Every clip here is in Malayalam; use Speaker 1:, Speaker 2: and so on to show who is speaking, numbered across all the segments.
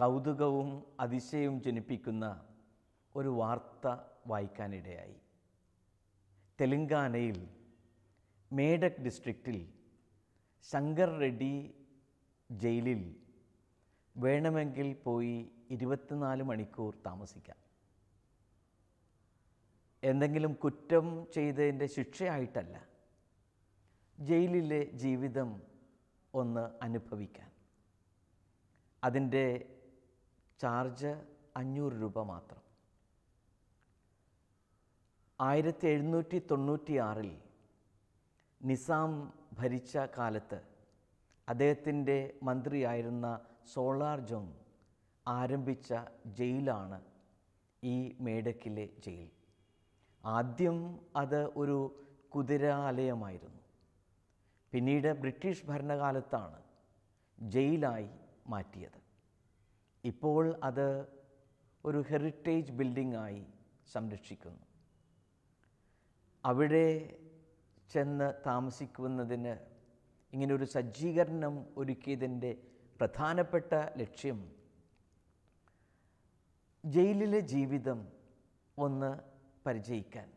Speaker 1: കൗതുകവും അതിശയവും ജനിപ്പിക്കുന്ന ഒരു വാർത്ത വായിക്കാനിടയായി തെലങ്കാനയിൽ മേഡക് ഡിസ്ട്രിക്റ്റിൽ ശങ്കർ റെഡ്ഡി ജയിലിൽ വേണമെങ്കിൽ പോയി ഇരുപത്തിനാല് മണിക്കൂർ താമസിക്കാം എന്തെങ്കിലും കുറ്റം ചെയ്തതിൻ്റെ ശിക്ഷയായിട്ടല്ല ജയിലിലെ ജീവിതം ഒന്ന് അനുഭവിക്കാൻ അതിൻ്റെ ചാർജ് അഞ്ഞൂറ് രൂപ മാത്രം ആയിരത്തി എഴുന്നൂറ്റി ആറിൽ നിസാം ഭരിച്ച കാലത്ത് അദ്ദേഹത്തിൻ്റെ മന്ത്രിയായിരുന്ന സോളാർ ജോങ് ആരംഭിച്ച ജയിലാണ് ഈ മേഡക്കിലെ ജയിൽ ആദ്യം അത് ഒരു കുതിരാലയമായിരുന്നു പിന്നീട് ബ്രിട്ടീഷ് ഭരണകാലത്താണ് ജയിലായി മാറ്റിയത് ഇപ്പോൾ അത് ഒരു ഹെറിറ്റേജ് ബിൽഡിംഗായി സംരക്ഷിക്കുന്നു അവിടെ ചെന്ന് താമസിക്കുന്നതിന് ഇങ്ങനൊരു സജ്ജീകരണം ഒരുക്കിയതിൻ്റെ പ്രധാനപ്പെട്ട ലക്ഷ്യം ജയിലിലെ ജീവിതം ഒന്ന് പരിചയിക്കാൻ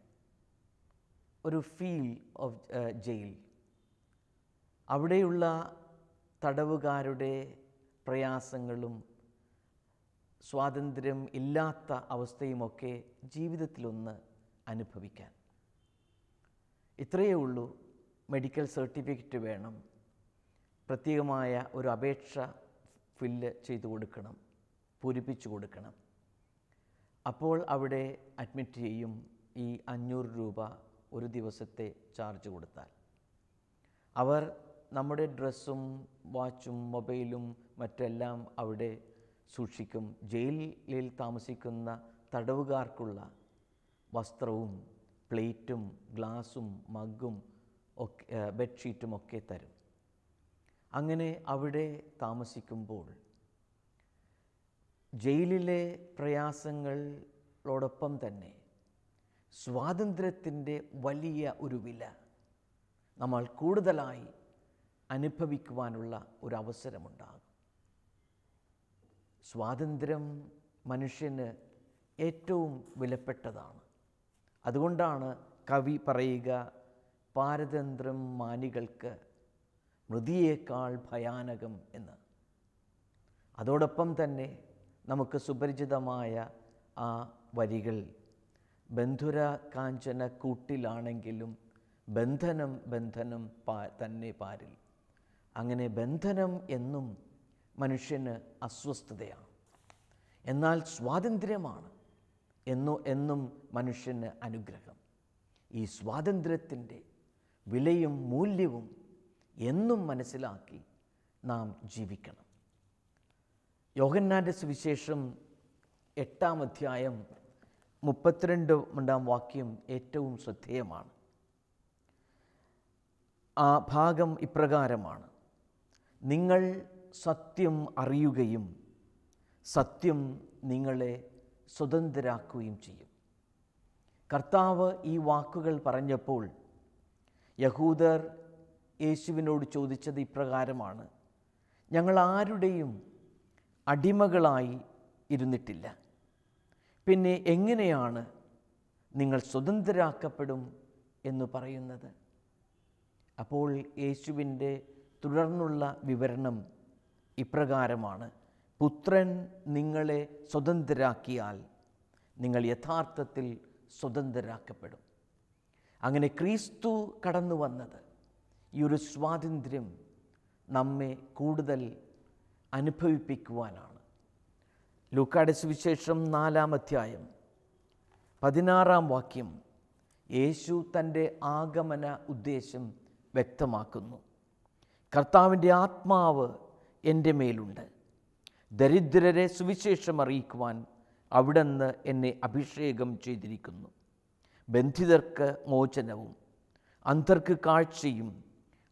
Speaker 1: ഒരു ഫീൽ ഓഫ് ജയിൽ അവിടെയുള്ള തടവുകാരുടെ പ്രയാസങ്ങളും സ്വാതന്ത്ര്യം ഇല്ലാത്ത അവസ്ഥയുമൊക്കെ ജീവിതത്തിലൊന്ന് അനുഭവിക്കാൻ ഇത്രയേ ഉള്ളൂ മെഡിക്കൽ സർട്ടിഫിക്കറ്റ് വേണം പ്രത്യേകമായ ഒരു അപേക്ഷ ഫില്ല് ചെയ്ത് കൊടുക്കണം പൂരിപ്പിച്ചു കൊടുക്കണം അപ്പോൾ അവിടെ അഡ്മിറ്റ് ചെയ്യും ഈ അഞ്ഞൂറ് രൂപ ഒരു ദിവസത്തെ ചാർജ് കൊടുത്താൽ അവർ നമ്മുടെ ഡ്രസ്സും വാച്ചും മൊബൈലും മറ്റെല്ലാം അവിടെ സൂക്ഷിക്കും ജയിലിൽ താമസിക്കുന്ന തടവുകാർക്കുള്ള വസ്ത്രവും പ്ലേറ്റും ഗ്ലാസും മഗ്ഗും ഒക്കെ ബെഡ്ഷീറ്റും ഒക്കെ തരും അങ്ങനെ അവിടെ താമസിക്കുമ്പോൾ ജയിലിലെ പ്രയാസങ്ങളോടൊപ്പം തന്നെ സ്വാതന്ത്ര്യത്തിൻ്റെ വലിയ ഒരു വില നമ്മൾ കൂടുതലായി അനുഭവിക്കുവാനുള്ള ഒരു അവസരമുണ്ടാകും സ്വാതന്ത്ര്യം മനുഷ്യന് ഏറ്റവും വിലപ്പെട്ടതാണ് അതുകൊണ്ടാണ് കവി പറയുക പാരതന്ത്രം മാനികൾക്ക് മൃതിയേക്കാൾ ഭയാനകം എന്ന് അതോടൊപ്പം തന്നെ നമുക്ക് സുപരിചിതമായ ആ വരികൾ ബന്ധുര കാഞ്ചന കൂട്ടിലാണെങ്കിലും ബന്ധനം ബന്ധനം പാ തന്നെ പാരിൽ അങ്ങനെ ബന്ധനം എന്നും മനുഷ്യന് അസ്വസ്ഥതയാണ് എന്നാൽ സ്വാതന്ത്ര്യമാണ് എന്നു എന്നും മനുഷ്യന് അനുഗ്രഹം ഈ സ്വാതന്ത്ര്യത്തിൻ്റെ വിലയും മൂല്യവും എന്നും മനസ്സിലാക്കി നാം ജീവിക്കണം യോഹന്നാൻ്റെ സുവിശേഷം എട്ടാം അധ്യായം മുപ്പത്തിരണ്ട് രണ്ടാം വാക്യം ഏറ്റവും ശ്രദ്ധേയമാണ് ആ ഭാഗം ഇപ്രകാരമാണ് നിങ്ങൾ സത്യം അറിയുകയും സത്യം നിങ്ങളെ സ്വതന്ത്രരാക്കുകയും ചെയ്യും കർത്താവ് ഈ വാക്കുകൾ പറഞ്ഞപ്പോൾ യഹൂദർ യേശുവിനോട് ചോദിച്ചത് ഇപ്രകാരമാണ് ഞങ്ങൾ ആരുടെയും അടിമകളായി ഇരുന്നിട്ടില്ല പിന്നെ എങ്ങനെയാണ് നിങ്ങൾ സ്വതന്ത്രരാക്കപ്പെടും എന്ന് പറയുന്നത് അപ്പോൾ യേശുവിൻ്റെ തുടർന്നുള്ള വിവരണം ഇപ്രകാരമാണ് പുത്രൻ നിങ്ങളെ സ്വതന്ത്രരാക്കിയാൽ നിങ്ങൾ യഥാർത്ഥത്തിൽ സ്വതന്ത്രരാക്കപ്പെടും അങ്ങനെ ക്രീസ്തു കടന്നു വന്നത് ഈ ഒരു സ്വാതന്ത്ര്യം നമ്മെ കൂടുതൽ അനുഭവിപ്പിക്കുവാനാണ് ലൂക്കാടെ സുവിശേഷം നാലാം അധ്യായം പതിനാറാം വാക്യം യേശു തൻ്റെ ആഗമന ഉദ്ദേശം വ്യക്തമാക്കുന്നു കർത്താവിൻ്റെ ആത്മാവ് എൻ്റെ മേലുണ്ട് ദരിദ്രരെ സുവിശേഷം അറിയിക്കുവാൻ നിന്ന് എന്നെ അഭിഷേകം ചെയ്തിരിക്കുന്നു ബന്ധിതർക്ക് മോചനവും അന്ധർക്ക് കാഴ്ചയും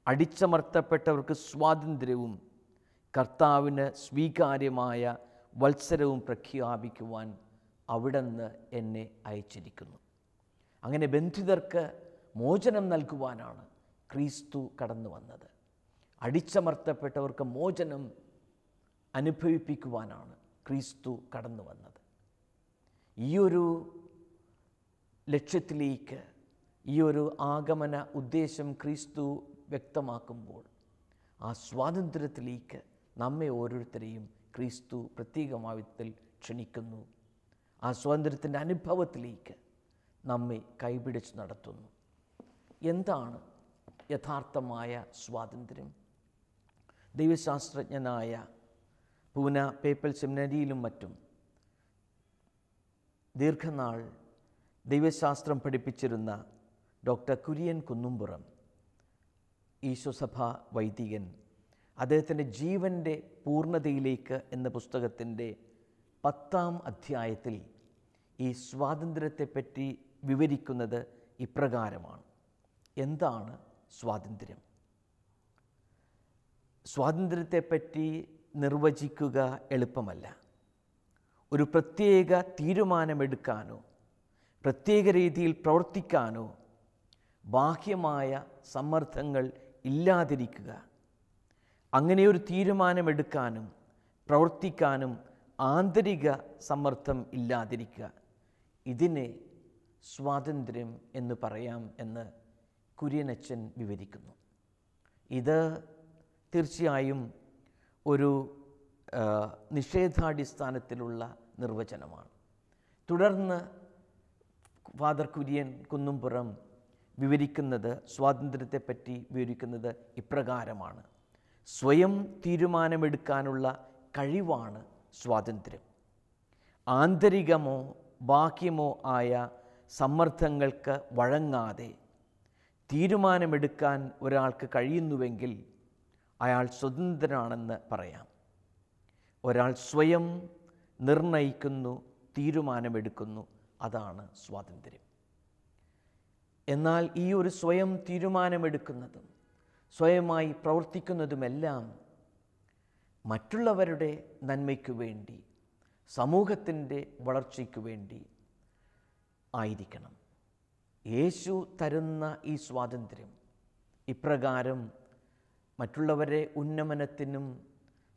Speaker 1: അടിച്ചമർത്തപ്പെട്ടവർക്ക് സ്വാതന്ത്ര്യവും കർത്താവിന് സ്വീകാര്യമായ വത്സരവും പ്രഖ്യാപിക്കുവാൻ നിന്ന് എന്നെ അയച്ചിരിക്കുന്നു അങ്ങനെ ബന്ധിതർക്ക് മോചനം നൽകുവാനാണ് ക്രിസ്തു കടന്നു വന്നത് അടിച്ചമർത്തപ്പെട്ടവർക്ക് മോചനം അനുഭവിപ്പിക്കുവാനാണ് ക്രിസ്തു കടന്നു വന്നത് ഈ ഒരു ലക്ഷ്യത്തിലേക്ക് ഈ ഒരു ആഗമന ഉദ്ദേശം ക്രിസ്തു വ്യക്തമാക്കുമ്പോൾ ആ സ്വാതന്ത്ര്യത്തിലേക്ക് നമ്മെ ഓരോരുത്തരെയും ക്രിസ്തു പ്രത്യേകമാവിധത്തിൽ ക്ഷണിക്കുന്നു ആ സ്വാതന്ത്ര്യത്തിൻ്റെ അനുഭവത്തിലേക്ക് നമ്മെ കൈപിടിച്ച് നടത്തുന്നു എന്താണ് യഥാർത്ഥമായ സ്വാതന്ത്ര്യം ദൈവശാസ്ത്രജ്ഞനായ പൂന പേപ്പൽ സെമിനരിയിലും മറ്റും ദീർഘനാൾ ദൈവശാസ്ത്രം പഠിപ്പിച്ചിരുന്ന ഡോക്ടർ കുര്യൻ കുന്നുംപുറം ഈശോസഭ വൈദികൻ അദ്ദേഹത്തിൻ്റെ ജീവൻ്റെ പൂർണ്ണതയിലേക്ക് എന്ന പുസ്തകത്തിൻ്റെ പത്താം അധ്യായത്തിൽ ഈ സ്വാതന്ത്ര്യത്തെപ്പറ്റി വിവരിക്കുന്നത് ഇപ്രകാരമാണ് എന്താണ് സ്വാതന്ത്ര്യം സ്വാതന്ത്ര്യത്തെപ്പറ്റി നിർവചിക്കുക എളുപ്പമല്ല ഒരു പ്രത്യേക തീരുമാനമെടുക്കാനോ പ്രത്യേക രീതിയിൽ പ്രവർത്തിക്കാനോ ബാഹ്യമായ സമ്മർദ്ദങ്ങൾ ഇല്ലാതിരിക്കുക അങ്ങനെ ഒരു തീരുമാനമെടുക്കാനും പ്രവർത്തിക്കാനും ആന്തരിക സമ്മർദ്ദം ഇല്ലാതിരിക്കുക ഇതിനെ സ്വാതന്ത്ര്യം എന്ന് പറയാം എന്ന് കുര്യനച്ചൻ വിവരിക്കുന്നു ഇത് തീർച്ചയായും ഒരു നിഷേധാടിസ്ഥാനത്തിലുള്ള നിർവചനമാണ് തുടർന്ന് ഫാദർ കുര്യൻ കുന്നുംപുറം വിവരിക്കുന്നത് സ്വാതന്ത്ര്യത്തെപ്പറ്റി വിവരിക്കുന്നത് ഇപ്രകാരമാണ് സ്വയം തീരുമാനമെടുക്കാനുള്ള കഴിവാണ് സ്വാതന്ത്ര്യം ആന്തരികമോ ബാഹ്യമോ ആയ സമ്മർദ്ദങ്ങൾക്ക് വഴങ്ങാതെ തീരുമാനമെടുക്കാൻ ഒരാൾക്ക് കഴിയുന്നുവെങ്കിൽ അയാൾ സ്വതന്ത്രനാണെന്ന് പറയാം ഒരാൾ സ്വയം നിർണയിക്കുന്നു തീരുമാനമെടുക്കുന്നു അതാണ് സ്വാതന്ത്ര്യം എന്നാൽ ഈ ഒരു സ്വയം തീരുമാനമെടുക്കുന്നതും സ്വയമായി പ്രവർത്തിക്കുന്നതുമെല്ലാം മറ്റുള്ളവരുടെ നന്മയ്ക്കു വേണ്ടി സമൂഹത്തിൻ്റെ വളർച്ചയ്ക്കു വേണ്ടി ആയിരിക്കണം യേശു തരുന്ന ഈ സ്വാതന്ത്ര്യം ഇപ്രകാരം മറ്റുള്ളവരെ ഉന്നമനത്തിനും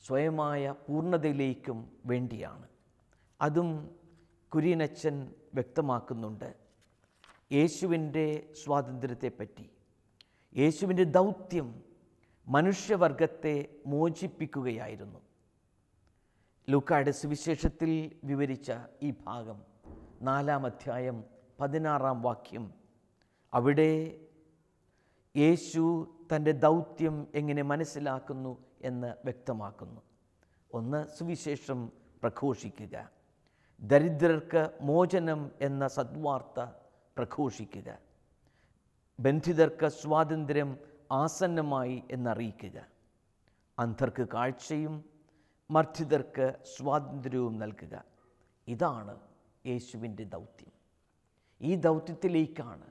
Speaker 1: സ്വയമായ പൂർണ്ണതയിലേക്കും വേണ്ടിയാണ് അതും കുര്യനച്ഛൻ വ്യക്തമാക്കുന്നുണ്ട് യേശുവിൻ്റെ സ്വാതന്ത്ര്യത്തെപ്പറ്റി യേശുവിൻ്റെ ദൗത്യം മനുഷ്യവർഗത്തെ മോചിപ്പിക്കുകയായിരുന്നു ലൂക്കായുടെ സുവിശേഷത്തിൽ വിവരിച്ച ഈ ഭാഗം നാലാം അധ്യായം പതിനാറാം വാക്യം അവിടെ യേശു തൻ്റെ ദൗത്യം എങ്ങനെ മനസ്സിലാക്കുന്നു എന്ന് വ്യക്തമാക്കുന്നു ഒന്ന് സുവിശേഷം പ്രഘോഷിക്കുക ദരിദ്രർക്ക് മോചനം എന്ന സദ്വാർത്ത പ്രഘോഷിക്കുക ബന്ധിതർക്ക് സ്വാതന്ത്ര്യം ആസന്നമായി എന്നറിയിക്കുക അന്ധർക്ക് കാഴ്ചയും മർദ്ദിതർക്ക് സ്വാതന്ത്ര്യവും നൽകുക ഇതാണ് യേശുവിൻ്റെ ദൗത്യം ഈ ദൗത്യത്തിലേക്കാണ്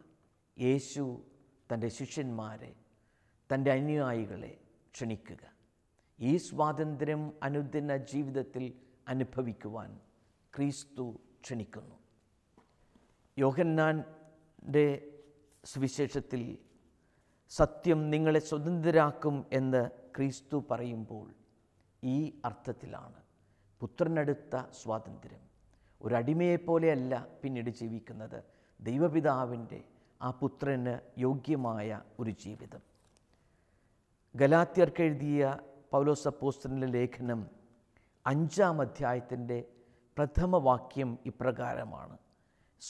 Speaker 1: യേശു തൻ്റെ ശിഷ്യന്മാരെ തൻ്റെ അനുയായികളെ ക്ഷണിക്കുക ഈ സ്വാതന്ത്ര്യം അനുദിന ജീവിതത്തിൽ അനുഭവിക്കുവാൻ ക്രിസ്തു ക്ഷണിക്കുന്നു യോഹന്നാൻ്റെ സുവിശേഷത്തിൽ സത്യം നിങ്ങളെ സ്വതന്ത്രരാക്കും എന്ന് ക്രിസ്തു പറയുമ്പോൾ ഈ അർത്ഥത്തിലാണ് പുത്രനടുത്ത സ്വാതന്ത്ര്യം ഒരടിമയെപ്പോലെയല്ല പിന്നീട് ജീവിക്കുന്നത് ദൈവപിതാവിൻ്റെ ആ പുത്രന് യോഗ്യമായ ഒരു ജീവിതം എഴുതിയ പൗലോസ് പോസ്റ്ററിൻ്റെ ലേഖനം അഞ്ചാം അധ്യായത്തിൻ്റെ പ്രഥമ വാക്യം ഇപ്രകാരമാണ്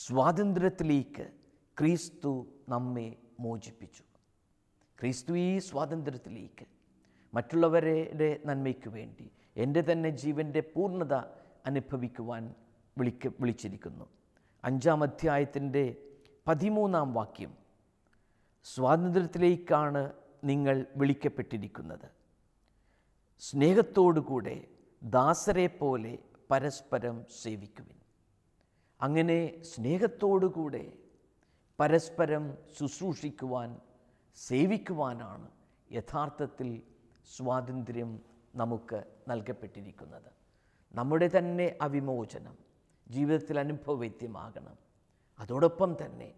Speaker 1: സ്വാതന്ത്ര്യത്തിലേക്ക് ക്രിസ്തു നമ്മെ മോചിപ്പിച്ചു ക്രിസ്തു ഈ സ്വാതന്ത്ര്യത്തിലേക്ക് മറ്റുള്ളവരുടെ നന്മയ്ക്ക് വേണ്ടി എൻ്റെ തന്നെ ജീവൻ്റെ പൂർണ്ണത അനുഭവിക്കുവാൻ വിളിക്ക വിളിച്ചിരിക്കുന്നു അഞ്ചാം അധ്യായത്തിൻ്റെ പതിമൂന്നാം വാക്യം സ്വാതന്ത്ര്യത്തിലേക്കാണ് നിങ്ങൾ വിളിക്കപ്പെട്ടിരിക്കുന്നത് സ്നേഹത്തോടുകൂടെ ദാസരെ പോലെ പരസ്പരം സേവിക്കുവിൻ അങ്ങനെ സ്നേഹത്തോടുകൂടെ പരസ്പരം ശുശ്രൂഷിക്കുവാൻ സേവിക്കുവാനാണ് യഥാർത്ഥത്തിൽ സ്വാതന്ത്ര്യം നമുക്ക് നൽകപ്പെട്ടിരിക്കുന്നത് നമ്മുടെ തന്നെ അവിമോചനം ജീവിതത്തിൽ അനുഭവവേദ്യമാകണം അതോടൊപ്പം തന്നെ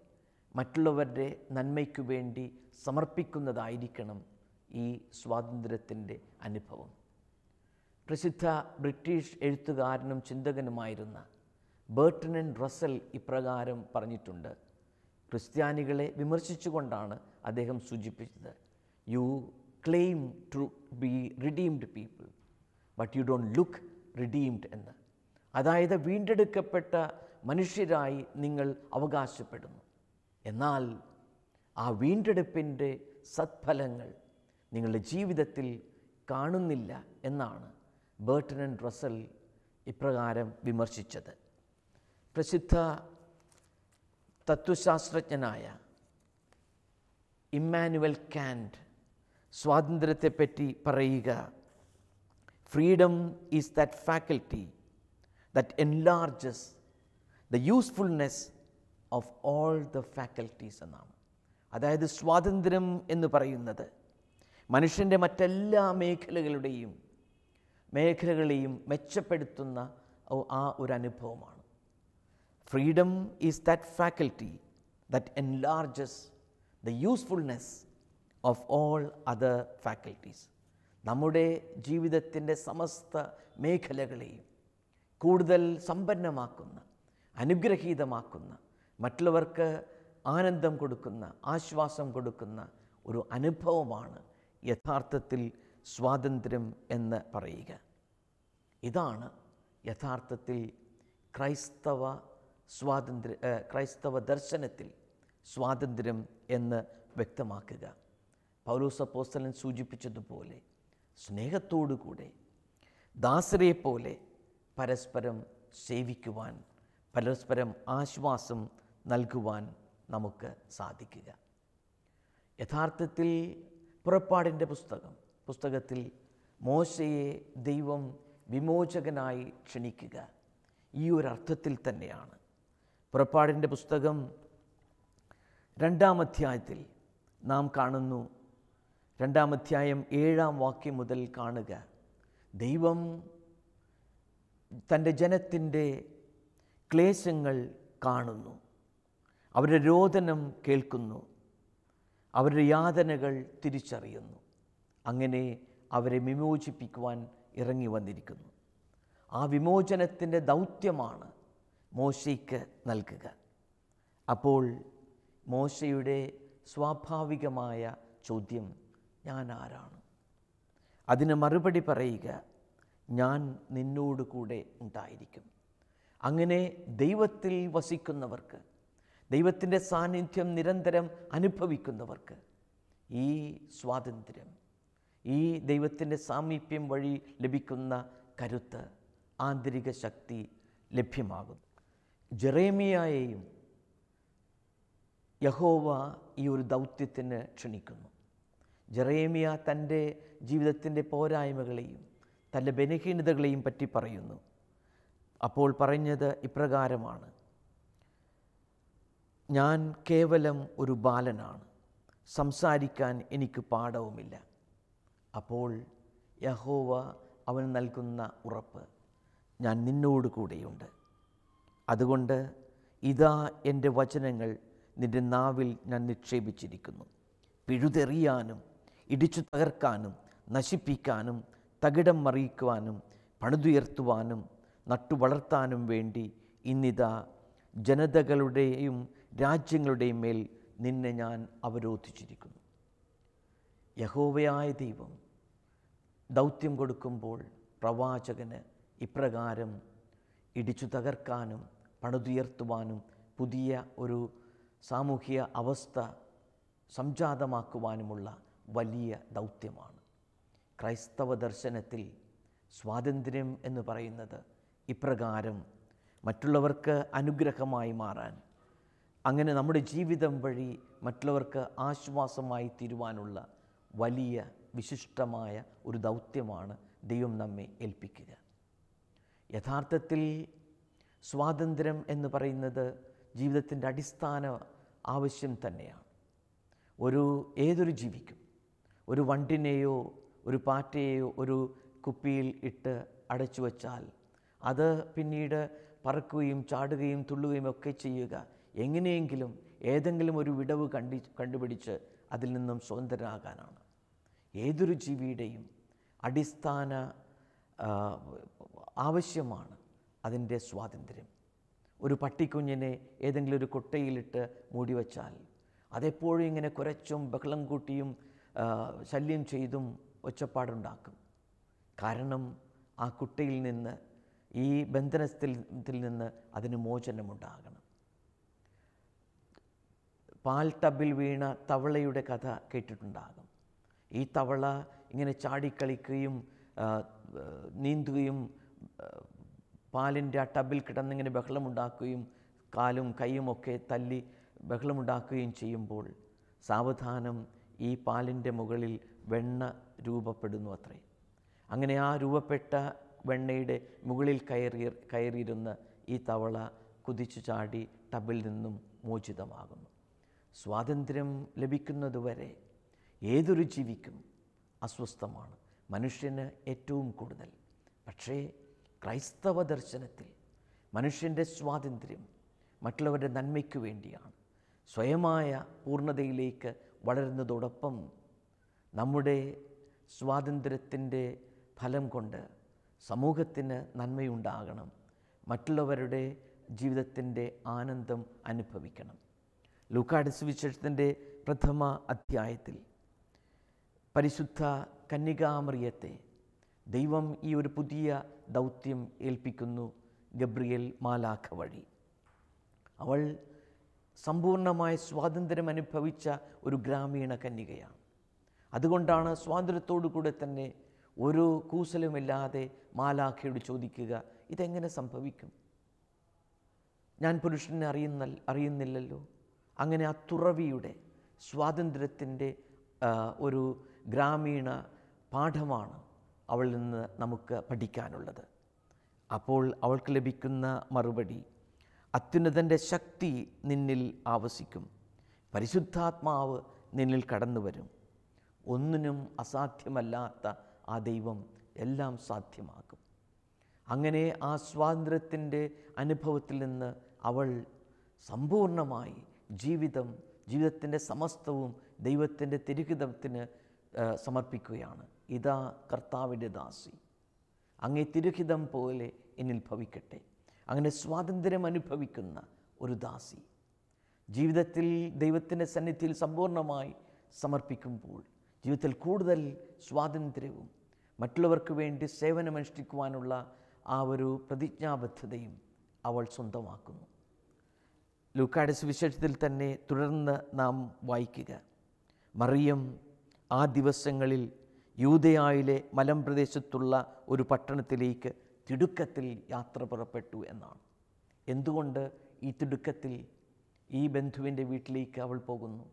Speaker 1: മറ്റുള്ളവരുടെ നന്മയ്ക്കു വേണ്ടി സമർപ്പിക്കുന്നതായിരിക്കണം ഈ സ്വാതന്ത്ര്യത്തിൻ്റെ അനുഭവം പ്രസിദ്ധ ബ്രിട്ടീഷ് എഴുത്തുകാരനും ചിന്തകനുമായിരുന്ന ബേർട്ടൺ ആൻഡ് റസൽ ഇപ്രകാരം പറഞ്ഞിട്ടുണ്ട് ക്രിസ്ത്യാനികളെ വിമർശിച്ചുകൊണ്ടാണ് അദ്ദേഹം സൂചിപ്പിച്ചത് you claim to be redeemed people but you don't look redeemed എന്ന് അതായത് വീണ്ടെടുക്കപ്പെട്ട മനുഷ്യരായി നിങ്ങൾ അവകാശപ്പെടുന്നു എന്നാൽ ആ വീണ്ടെടുപ്പിൻ്റെ സത്ഫലങ്ങൾ നിങ്ങളുടെ ജീവിതത്തിൽ കാണുന്നില്ല എന്നാണ് ബേർട്ടൺ ആൻഡ് റസൽ ഇപ്രകാരം വിമർശിച്ചത് പ്രസിദ്ധ തത്വശാസ്ത്രജ്ഞനായ ഇമ്മാനുവൽ കാൻഡ് സ്വാതന്ത്ര്യത്തെപ്പറ്റി പറയുക freedom is that faculty that enlarges the usefulness of all the faculties എന്നാണ് അതായത് സ്വാതന്ത്ര്യം എന്ന് പറയുന്നത് മനുഷ്യൻ്റെ മറ്റെല്ലാ മേഖലകളുടെയും മേഖലകളെയും മെച്ചപ്പെടുത്തുന്ന ആ ഒരു അനുഭവമാണ് Freedom is that faculty that enlarges the usefulness of all other faculties. നമ്മുടെ ജീവിതത്തിൻ്റെ സമസ്ത മേഖലകളെയും കൂടുതൽ സമ്പന്നമാക്കുന്ന അനുഗ്രഹീതമാക്കുന്ന മറ്റുള്ളവർക്ക് ആനന്ദം കൊടുക്കുന്ന ആശ്വാസം കൊടുക്കുന്ന ഒരു അനുഭവമാണ് യഥാർത്ഥത്തിൽ സ്വാതന്ത്ര്യം എന്ന് പറയുക ഇതാണ് യഥാർത്ഥത്തിൽ ക്രൈസ്തവ സ്വാതന്ത്ര്യ ക്രൈസ്തവ ദർശനത്തിൽ സ്വാതന്ത്ര്യം എന്ന് വ്യക്തമാക്കുക പൗലോസപ്പോസ്തലൻ സൂചിപ്പിച്ചതുപോലെ സ്നേഹത്തോടുകൂടെ പോലെ പരസ്പരം സേവിക്കുവാൻ പരസ്പരം ആശ്വാസം നൽകുവാൻ നമുക്ക് സാധിക്കുക യഥാർത്ഥത്തിൽ പുറപ്പാടിൻ്റെ പുസ്തകം പുസ്തകത്തിൽ മോശയെ ദൈവം വിമോചകനായി ക്ഷണിക്കുക ഈ ഒരു അർത്ഥത്തിൽ തന്നെയാണ് പുറപ്പാടിൻ്റെ പുസ്തകം രണ്ടാം അധ്യായത്തിൽ നാം കാണുന്നു രണ്ടാം അധ്യായം ഏഴാം വാക്യം മുതൽ കാണുക ദൈവം തൻ്റെ ജനത്തിൻ്റെ ക്ലേശങ്ങൾ കാണുന്നു അവരുടെ രോദനം കേൾക്കുന്നു അവരുടെ യാതനകൾ തിരിച്ചറിയുന്നു അങ്ങനെ അവരെ വിമോചിപ്പിക്കുവാൻ ഇറങ്ങി വന്നിരിക്കുന്നു ആ വിമോചനത്തിൻ്റെ ദൗത്യമാണ് മോശയ്ക്ക് നൽകുക അപ്പോൾ മോശയുടെ സ്വാഭാവികമായ ചോദ്യം ഞാൻ ആരാണ് അതിന് മറുപടി പറയുക ഞാൻ നിന്നോട് കൂടെ ഉണ്ടായിരിക്കും അങ്ങനെ ദൈവത്തിൽ വസിക്കുന്നവർക്ക് ദൈവത്തിൻ്റെ സാന്നിധ്യം നിരന്തരം അനുഭവിക്കുന്നവർക്ക് ഈ സ്വാതന്ത്ര്യം ഈ ദൈവത്തിൻ്റെ സാമീപ്യം വഴി ലഭിക്കുന്ന കരുത്ത് ആന്തരിക ശക്തി ലഭ്യമാകുന്നു ജെറേമിയായെയും യഹോവ ഈ ഒരു ദൗത്യത്തിന് ക്ഷണിക്കുന്നു ജെറേമിയ തൻ്റെ ജീവിതത്തിൻ്റെ പോരായ്മകളെയും തൻ്റെ ബലഹീനതകളെയും പറ്റി പറയുന്നു അപ്പോൾ പറഞ്ഞത് ഇപ്രകാരമാണ് ഞാൻ കേവലം ഒരു ബാലനാണ് സംസാരിക്കാൻ എനിക്ക് പാഠവുമില്ല അപ്പോൾ യഹോവ അവന് നൽകുന്ന ഉറപ്പ് ഞാൻ നിന്നോടുകൂടെയുണ്ട് കൂടെയുണ്ട് അതുകൊണ്ട് ഇതാ എൻ്റെ വചനങ്ങൾ നിൻ്റെ നാവിൽ ഞാൻ നിക്ഷേപിച്ചിരിക്കുന്നു പിഴുതെറിയാനും ഇടിച്ചു തകർക്കാനും നശിപ്പിക്കാനും തകിടം മറിയിക്കുവാനും പണിതുയർത്തുവാനും നട്ടുവളർത്താനും വേണ്ടി ഇന്നിതാ ജനതകളുടെയും രാജ്യങ്ങളുടെയും മേൽ നിന്നെ ഞാൻ അവരോധിച്ചിരിക്കുന്നു യഹോവയായ ദൈവം ദൗത്യം കൊടുക്കുമ്പോൾ പ്രവാചകന് ഇപ്രകാരം ഇടിച്ചു തകർക്കാനും പണിതുയർത്തുവാനും പുതിയ ഒരു സാമൂഹിക അവസ്ഥ സംജാതമാക്കുവാനുമുള്ള വലിയ ദൗത്യമാണ് ക്രൈസ്തവ ദർശനത്തിൽ സ്വാതന്ത്ര്യം എന്ന് പറയുന്നത് ഇപ്രകാരം മറ്റുള്ളവർക്ക് അനുഗ്രഹമായി മാറാൻ അങ്ങനെ നമ്മുടെ ജീവിതം വഴി മറ്റുള്ളവർക്ക് ആശ്വാസമായി തീരുവാനുള്ള വലിയ വിശിഷ്ടമായ ഒരു ദൗത്യമാണ് ദൈവം നമ്മെ ഏൽപ്പിക്കുക യഥാർത്ഥത്തിൽ സ്വാതന്ത്ര്യം എന്ന് പറയുന്നത് ജീവിതത്തിൻ്റെ അടിസ്ഥാന ആവശ്യം തന്നെയാണ് ഒരു ഏതൊരു ജീവിക്കും ഒരു വണ്ടിനെയോ ഒരു പാറ്റയെയോ ഒരു കുപ്പിയിൽ ഇട്ട് അടച്ചു വച്ചാൽ അത് പിന്നീട് പറക്കുകയും ചാടുകയും തുള്ളുകയും ഒക്കെ ചെയ്യുക എങ്ങനെയെങ്കിലും ഏതെങ്കിലും ഒരു വിടവ് കണ്ടി കണ്ടുപിടിച്ച് അതിൽ നിന്നും സ്വതന്ത്രനാകാനാണ് ഏതൊരു ജീവിയുടെയും അടിസ്ഥാന ആവശ്യമാണ് അതിൻ്റെ സ്വാതന്ത്ര്യം ഒരു പട്ടിക്കുഞ്ഞിനെ ഏതെങ്കിലും ഒരു കൊട്ടയിലിട്ട് വച്ചാൽ അതെപ്പോഴും ഇങ്ങനെ കുരച്ചും ബഹളം കൂട്ടിയും ശല്യം ചെയ്തും ഒച്ചപ്പാടുണ്ടാക്കും കാരണം ആ കുട്ടിയിൽ നിന്ന് ഈ ബന്ധനത്തിൽ നിന്ന് അതിന് മോചനമുണ്ടാകണം പാൽ ടബിൽ വീണ തവളയുടെ കഥ കേട്ടിട്ടുണ്ടാകും ഈ തവള ഇങ്ങനെ ചാടിക്കളിക്കുകയും നീന്തുകയും പാലിൻ്റെ ആ ടബിൽ കിടന്നിങ്ങനെ ബഹളമുണ്ടാക്കുകയും കാലും കൈയും ഒക്കെ തല്ലി ബഹളമുണ്ടാക്കുകയും ചെയ്യുമ്പോൾ സാവധാനം ഈ പാലിൻ്റെ മുകളിൽ വെണ്ണ രൂപപ്പെടുന്നു അത്രേ അങ്ങനെ ആ രൂപപ്പെട്ട വെണ്ണയുടെ മുകളിൽ കയറി കയറിയിരുന്ന ഈ തവള കുതിച്ചു ചാടി ടബിൽ നിന്നും മോചിതമാകുന്നു സ്വാതന്ത്ര്യം ലഭിക്കുന്നതുവരെ ഏതൊരു ജീവിക്കും അസ്വസ്ഥമാണ് മനുഷ്യന് ഏറ്റവും കൂടുതൽ പക്ഷേ ക്രൈസ്തവ ദർശനത്തിൽ മനുഷ്യൻ്റെ സ്വാതന്ത്ര്യം മറ്റുള്ളവരുടെ നന്മയ്ക്ക് വേണ്ടിയാണ് സ്വയമായ പൂർണ്ണതയിലേക്ക് വളരുന്നതോടൊപ്പം നമ്മുടെ സ്വാതന്ത്ര്യത്തിൻ്റെ ഫലം കൊണ്ട് സമൂഹത്തിന് നന്മയുണ്ടാകണം മറ്റുള്ളവരുടെ ജീവിതത്തിൻ്റെ ആനന്ദം അനുഭവിക്കണം ലൂക്കാട് സുവിശേഷത്തിൻ്റെ പ്രഥമ അധ്യായത്തിൽ പരിശുദ്ധ കന്യകാമറിയത്തെ ദൈവം ഈ ഒരു പുതിയ ദൗത്യം ഏൽപ്പിക്കുന്നു ഗബ്രിയേൽ മാലാഖ വഴി അവൾ സമ്പൂർണമായ സ്വാതന്ത്ര്യം അനുഭവിച്ച ഒരു ഗ്രാമീണ കന്യകയാണ് അതുകൊണ്ടാണ് സ്വാതന്ത്ര്യത്തോടു കൂടെ തന്നെ ഒരു കൂസലുമില്ലാതെ മാലാഖയോട് ചോദിക്കുക ഇതെങ്ങനെ സംഭവിക്കും ഞാൻ പുരുഷനെ അറിയുന്ന അറിയുന്നില്ലല്ലോ അങ്ങനെ ആ തുറവിയുടെ സ്വാതന്ത്ര്യത്തിൻ്റെ ഒരു ഗ്രാമീണ പാഠമാണ് അവളിൽ നിന്ന് നമുക്ക് പഠിക്കാനുള്ളത് അപ്പോൾ അവൾക്ക് ലഭിക്കുന്ന മറുപടി അത്യുന്നതൻ്റെ ശക്തി നിന്നിൽ ആവസിക്കും പരിശുദ്ധാത്മാവ് നിന്നിൽ കടന്നു വരും ഒന്നിനും അസാധ്യമല്ലാത്ത ആ ദൈവം എല്ലാം സാധ്യമാകും അങ്ങനെ ആ സ്വാതന്ത്ര്യത്തിൻ്റെ അനുഭവത്തിൽ നിന്ന് അവൾ സമ്പൂർണമായി ജീവിതം ജീവിതത്തിൻ്റെ സമസ്തവും ദൈവത്തിൻ്റെ തിരുഹിതത്തിന് സമർപ്പിക്കുകയാണ് ഇതാ കർത്താവിൻ്റെ ദാസി അങ്ങേ തിരുഹിതം പോലെ എന്നിൽ ഭവിക്കട്ടെ അങ്ങനെ സ്വാതന്ത്ര്യം അനുഭവിക്കുന്ന ഒരു ദാസി ജീവിതത്തിൽ ദൈവത്തിൻ്റെ സന്നിധിയിൽ സമ്പൂർണ്ണമായി സമർപ്പിക്കുമ്പോൾ ജീവിതത്തിൽ കൂടുതൽ സ്വാതന്ത്ര്യവും മറ്റുള്ളവർക്ക് വേണ്ടി സേവനമനുഷ്ഠിക്കുവാനുള്ള ആ ഒരു പ്രതിജ്ഞാബദ്ധതയും അവൾ സ്വന്തമാക്കുന്നു ലൂക്കാഡിസ് വിശേഷത്തിൽ തന്നെ തുടർന്ന് നാം വായിക്കുക മറിയം ആ ദിവസങ്ങളിൽ യൂതയായിലെ മലമ്പ്രദേശത്തുള്ള ഒരു പട്ടണത്തിലേക്ക് തിടുക്കത്തിൽ യാത്ര പുറപ്പെട്ടു എന്നാണ് എന്തുകൊണ്ട് ഈ തിടുക്കത്തിൽ ഈ ബന്ധുവിൻ്റെ വീട്ടിലേക്ക് അവൾ പോകുന്നു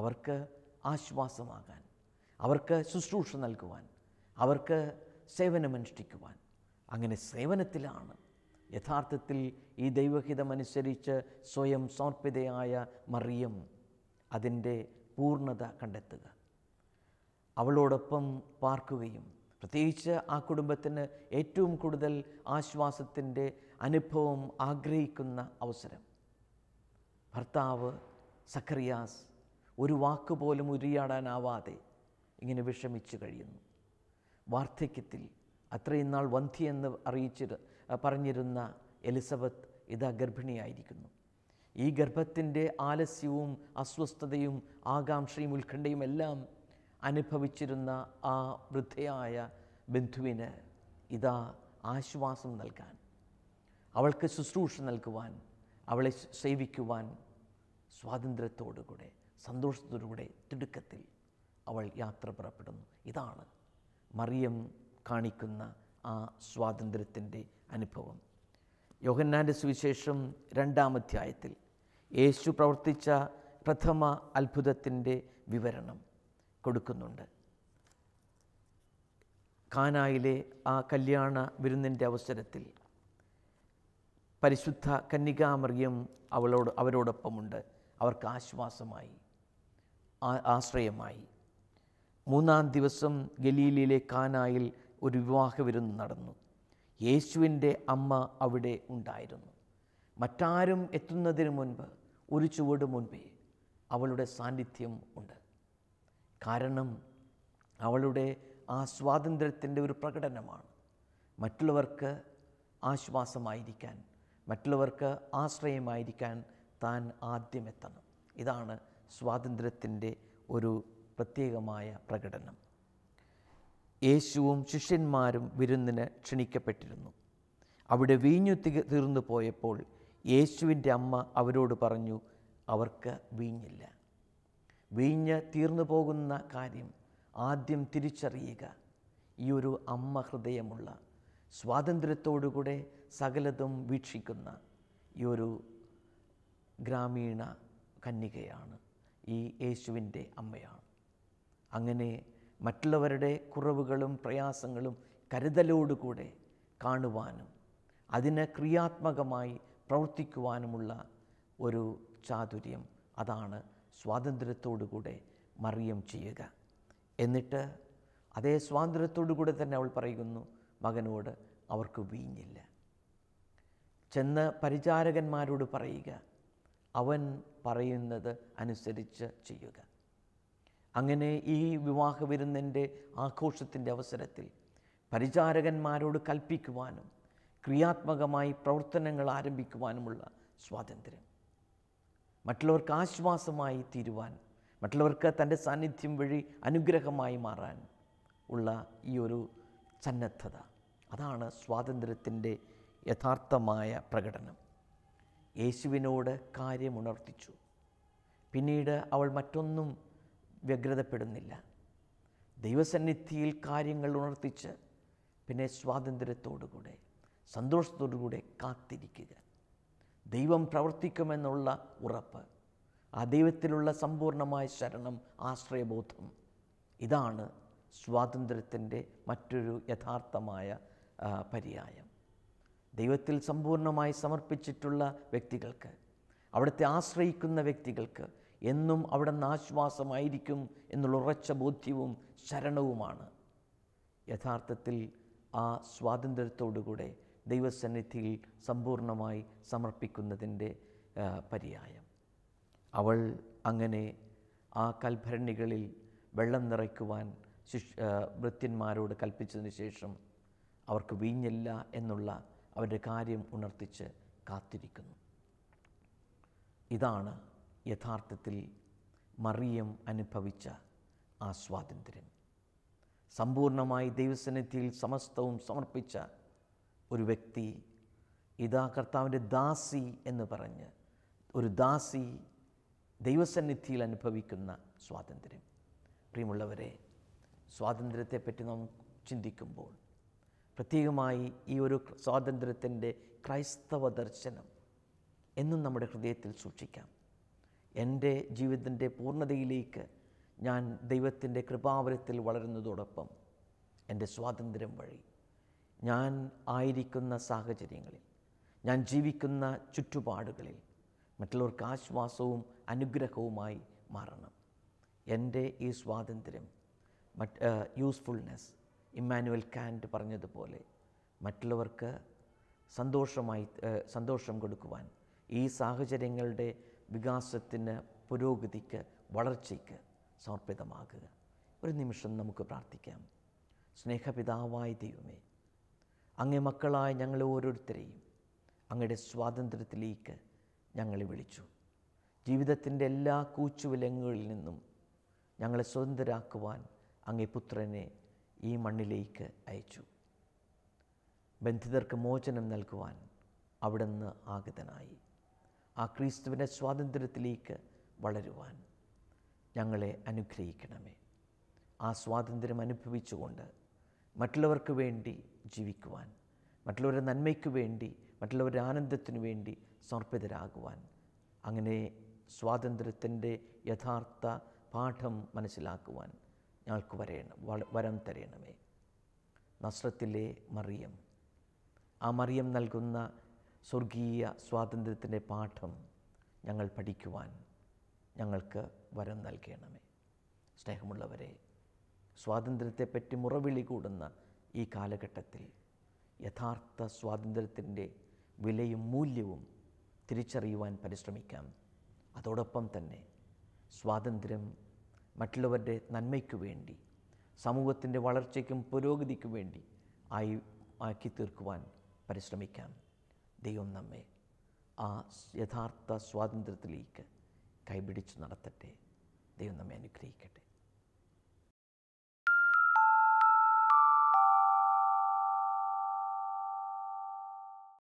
Speaker 1: അവർക്ക് ആശ്വാസമാകാൻ അവർക്ക് ശുശ്രൂഷ നൽകുവാൻ അവർക്ക് സേവനമനുഷ്ഠിക്കുവാൻ അങ്ങനെ സേവനത്തിലാണ് യഥാർത്ഥത്തിൽ ഈ ദൈവഹിതമനുസരിച്ച് സ്വയം സമർപ്പിതയായ മറിയം അതിൻ്റെ പൂർണ്ണത കണ്ടെത്തുക അവളോടൊപ്പം പാർക്കുകയും പ്രത്യേകിച്ച് ആ കുടുംബത്തിന് ഏറ്റവും കൂടുതൽ ആശ്വാസത്തിൻ്റെ അനുഭവം ആഗ്രഹിക്കുന്ന അവസരം ഭർത്താവ് സക്കറിയാസ് ഒരു വാക്കുപോലും ഉരിയാടാനാവാതെ ഇങ്ങനെ വിഷമിച്ചു കഴിയുന്നു വാർദ്ധക്യത്തിൽ അത്രയും നാൾ വന്ധിയെന്ന് അറിയിച്ചിരു പറഞ്ഞിരുന്ന എലിസബത്ത് ഇതാ ഗർഭിണിയായിരിക്കുന്നു ഈ ഗർഭത്തിൻ്റെ ആലസ്യവും അസ്വസ്ഥതയും ആകാംക്ഷയും ഉത്കണ്ഠയും എല്ലാം അനുഭവിച്ചിരുന്ന ആ വൃദ്ധയായ ബന്ധുവിന് ഇതാ ആശ്വാസം നൽകാൻ അവൾക്ക് ശുശ്രൂഷ നൽകുവാൻ അവളെ സേവിക്കുവാൻ സ്വാതന്ത്ര്യത്തോടുകൂടെ സന്തോഷത്തോടുകൂടെ തിടുക്കത്തിൽ അവൾ യാത്ര പുറപ്പെടുന്നു ഇതാണ് മറിയം കാണിക്കുന്ന ആ സ്വാതന്ത്ര്യത്തിൻ്റെ അനുഭവം യോഹന്നാൻ്റെ സുവിശേഷം രണ്ടാം അധ്യായത്തിൽ യേശു പ്രവർത്തിച്ച പ്രഥമ അത്ഭുതത്തിൻ്റെ വിവരണം കൊടുക്കുന്നുണ്ട് കാനായിലെ ആ കല്യാണ വിരുന്നിൻ്റെ അവസരത്തിൽ പരിശുദ്ധ കന്യകാമറിയം അവളോട് അവരോടൊപ്പമുണ്ട് അവർക്ക് ആശ്വാസമായി ആശ്രയമായി മൂന്നാം ദിവസം ഗലീലിയിലെ കാനായിൽ ഒരു വിവാഹ വിരുന്ന് നടന്നു യേശുവിൻ്റെ അമ്മ അവിടെ ഉണ്ടായിരുന്നു മറ്റാരും എത്തുന്നതിന് മുൻപ് ഒരു ചുവട് മുൻപേ അവളുടെ സാന്നിധ്യം ഉണ്ട് കാരണം അവളുടെ ആ സ്വാതന്ത്ര്യത്തിൻ്റെ ഒരു പ്രകടനമാണ് മറ്റുള്ളവർക്ക് ആശ്വാസമായിരിക്കാൻ മറ്റുള്ളവർക്ക് ആശ്രയമായിരിക്കാൻ താൻ ആദ്യം എത്തണം ഇതാണ് സ്വാതന്ത്ര്യത്തിൻ്റെ ഒരു പ്രത്യേകമായ പ്രകടനം യേശുവും ശിഷ്യന്മാരും വിരുന്നിന് ക്ഷണിക്കപ്പെട്ടിരുന്നു അവിടെ വീഞ്ഞു തീർന്നു പോയപ്പോൾ യേശുവിൻ്റെ അമ്മ അവരോട് പറഞ്ഞു അവർക്ക് വീഞ്ഞില്ല വീഞ്ഞ് തീർന്നു പോകുന്ന കാര്യം ആദ്യം തിരിച്ചറിയുക ഈ ഒരു അമ്മ ഹൃദയമുള്ള സ്വാതന്ത്ര്യത്തോടുകൂടെ സകലതും വീക്ഷിക്കുന്ന ഈ ഒരു ഗ്രാമീണ കന്യകയാണ് ഈ യേശുവിൻ്റെ അമ്മയാണ് അങ്ങനെ മറ്റുള്ളവരുടെ കുറവുകളും പ്രയാസങ്ങളും കരുതലോടുകൂടെ കാണുവാനും അതിന് ക്രിയാത്മകമായി പ്രവർത്തിക്കുവാനുമുള്ള ഒരു ചാതുര്യം അതാണ് സ്വാതന്ത്ര്യത്തോടുകൂടെ മറിയം ചെയ്യുക എന്നിട്ട് അതേ സ്വാതന്ത്ര്യത്തോടുകൂടെ തന്നെ അവൾ പറയുന്നു മകനോട് അവർക്ക് വീഞ്ഞില്ല ചെന്ന് പരിചാരകന്മാരോട് പറയുക അവൻ പറയുന്നത് അനുസരിച്ച് ചെയ്യുക അങ്ങനെ ഈ വിവാഹ വിരുന്നിൻ്റെ ആഘോഷത്തിൻ്റെ അവസരത്തിൽ പരിചാരകന്മാരോട് കൽപ്പിക്കുവാനും ക്രിയാത്മകമായി പ്രവർത്തനങ്ങൾ ആരംഭിക്കുവാനുമുള്ള സ്വാതന്ത്ര്യം മറ്റുള്ളവർക്ക് ആശ്വാസമായി തീരുവാൻ മറ്റുള്ളവർക്ക് തൻ്റെ സാന്നിധ്യം വഴി അനുഗ്രഹമായി മാറാൻ ഉള്ള ഈ ഒരു സന്നദ്ധത അതാണ് സ്വാതന്ത്ര്യത്തിൻ്റെ യഥാർത്ഥമായ പ്രകടനം യേശുവിനോട് കാര്യമുണർത്തിച്ചു പിന്നീട് അവൾ മറ്റൊന്നും വ്യഗ്രതപ്പെടുന്നില്ല ദൈവസന്നിധിയിൽ കാര്യങ്ങൾ ഉണർത്തിച്ച് പിന്നെ സ്വാതന്ത്ര്യത്തോടുകൂടെ സന്തോഷത്തോടുകൂടെ കാത്തിരിക്കുക ദൈവം പ്രവർത്തിക്കുമെന്നുള്ള ഉറപ്പ് ആ ദൈവത്തിലുള്ള സമ്പൂർണ്ണമായ ശരണം ആശ്രയബോധം ഇതാണ് സ്വാതന്ത്ര്യത്തിൻ്റെ മറ്റൊരു യഥാർത്ഥമായ പര്യായം ദൈവത്തിൽ സമ്പൂർണ്ണമായി സമർപ്പിച്ചിട്ടുള്ള വ്യക്തികൾക്ക് അവിടുത്തെ ആശ്രയിക്കുന്ന വ്യക്തികൾക്ക് എന്നും അവിടെ നിന്ന് ആശ്വാസമായിരിക്കും എന്നുള്ള ഉറച്ച ബോധ്യവും ശരണവുമാണ് യഥാർത്ഥത്തിൽ ആ സ്വാതന്ത്ര്യത്തോടുകൂടെ ദൈവസന്നിധിയിൽ സമ്പൂർണമായി സമർപ്പിക്കുന്നതിൻ്റെ പര്യായം അവൾ അങ്ങനെ ആ കൽഭരണികളിൽ വെള്ളം നിറയ്ക്കുവാൻ ശിഷ് വൃത്യന്മാരോട് കൽപ്പിച്ചതിന് ശേഷം അവർക്ക് വീഞ്ഞില്ല എന്നുള്ള അവരുടെ കാര്യം ഉണർത്തിച്ച് കാത്തിരിക്കുന്നു ഇതാണ് യഥാർത്ഥത്തിൽ മറിയം അനുഭവിച്ച ആ സ്വാതന്ത്ര്യം സമ്പൂർണമായി ദൈവസന്നിധിയിൽ സമസ്തവും സമർപ്പിച്ച ഒരു വ്യക്തി ഇതാ കർത്താവിൻ്റെ ദാസി എന്ന് പറഞ്ഞ് ഒരു ദാസി ദൈവസന്നിധിയിൽ അനുഭവിക്കുന്ന സ്വാതന്ത്ര്യം പ്രിയമുള്ളവരെ സ്വാതന്ത്ര്യത്തെപ്പറ്റി നാം ചിന്തിക്കുമ്പോൾ പ്രത്യേകമായി ഈ ഒരു സ്വാതന്ത്ര്യത്തിൻ്റെ ക്രൈസ്തവ ദർശനം എന്നും നമ്മുടെ ഹൃദയത്തിൽ സൂക്ഷിക്കാം എൻ്റെ ജീവിതത്തിൻ്റെ പൂർണ്ണതയിലേക്ക് ഞാൻ ദൈവത്തിൻ്റെ കൃപാവരത്തിൽ വളരുന്നതോടൊപ്പം എൻ്റെ സ്വാതന്ത്ര്യം വഴി ഞാൻ ആയിരിക്കുന്ന സാഹചര്യങ്ങളിൽ ഞാൻ ജീവിക്കുന്ന ചുറ്റുപാടുകളിൽ മറ്റുള്ളവർക്ക് ആശ്വാസവും അനുഗ്രഹവുമായി മാറണം എൻ്റെ ഈ സ്വാതന്ത്ര്യം മറ്റ് യൂസ്ഫുൾനെസ് ഇമ്മാനുവൽ കാൻഡ് പറഞ്ഞതുപോലെ മറ്റുള്ളവർക്ക് സന്തോഷമായി സന്തോഷം കൊടുക്കുവാൻ ഈ സാഹചര്യങ്ങളുടെ വികാസത്തിന് പുരോഗതിക്ക് വളർച്ചയ്ക്ക് സമർപ്പിതമാകുക ഒരു നിമിഷം നമുക്ക് പ്രാർത്ഥിക്കാം സ്നേഹപിതാവായ ദൈവമേ അങ്ങേ മക്കളായ ഞങ്ങളെ ഓരോരുത്തരെയും അങ്ങയുടെ സ്വാതന്ത്ര്യത്തിലേക്ക് ഞങ്ങളെ വിളിച്ചു ജീവിതത്തിൻ്റെ എല്ലാ കൂച്ചുവിലങ്ങുകളിൽ നിന്നും ഞങ്ങളെ സ്വതന്ത്രരാക്കുവാൻ അങ്ങേ പുത്രനെ ഈ മണ്ണിലേക്ക് അയച്ചു ബന്ധിതർക്ക് മോചനം നൽകുവാൻ അവിടുന്ന് ആഗതനായി ആ ക്രിസ്തുവിൻ്റെ സ്വാതന്ത്ര്യത്തിലേക്ക് വളരുവാൻ ഞങ്ങളെ അനുഗ്രഹിക്കണമേ ആ സ്വാതന്ത്ര്യം അനുഭവിച്ചുകൊണ്ട് മറ്റുള്ളവർക്ക് വേണ്ടി ജീവിക്കുവാൻ മറ്റുള്ളവരുടെ നന്മയ്ക്ക് വേണ്ടി മറ്റുള്ളവരുടെ ആനന്ദത്തിനു വേണ്ടി സമർപ്പിതരാകുവാൻ അങ്ങനെ സ്വാതന്ത്ര്യത്തിൻ്റെ യഥാർത്ഥ പാഠം മനസ്സിലാക്കുവാൻ ഞങ്ങൾക്ക് വരയണം വരം തരയണമേ നസ്രത്തിലെ മറിയം ആ മറിയം നൽകുന്ന സ്വർഗീയ സ്വാതന്ത്ര്യത്തിൻ്റെ പാഠം ഞങ്ങൾ പഠിക്കുവാൻ ഞങ്ങൾക്ക് വരം നൽകണമേ സ്നേഹമുള്ളവരെ സ്വാതന്ത്ര്യത്തെപ്പറ്റി മുറവിളി കൂടുന്ന ഈ കാലഘട്ടത്തിൽ യഥാർത്ഥ സ്വാതന്ത്ര്യത്തിൻ്റെ വിലയും മൂല്യവും തിരിച്ചറിയുവാൻ പരിശ്രമിക്കാം അതോടൊപ്പം തന്നെ സ്വാതന്ത്ര്യം മറ്റുള്ളവരുടെ നന്മയ്ക്കു വേണ്ടി സമൂഹത്തിൻ്റെ വളർച്ചയ്ക്കും പുരോഗതിക്കും വേണ്ടി ആയി ആക്കി തീർക്കുവാൻ പരിശ്രമിക്കാം ദൈവം നമ്മെ ആ യഥാർത്ഥ സ്വാതന്ത്ര്യത്തിലേക്ക് കൈപിടിച്ച് നടത്തട്ടെ ദൈവം നമ്മെ അനുഗ്രഹിക്കട്ടെ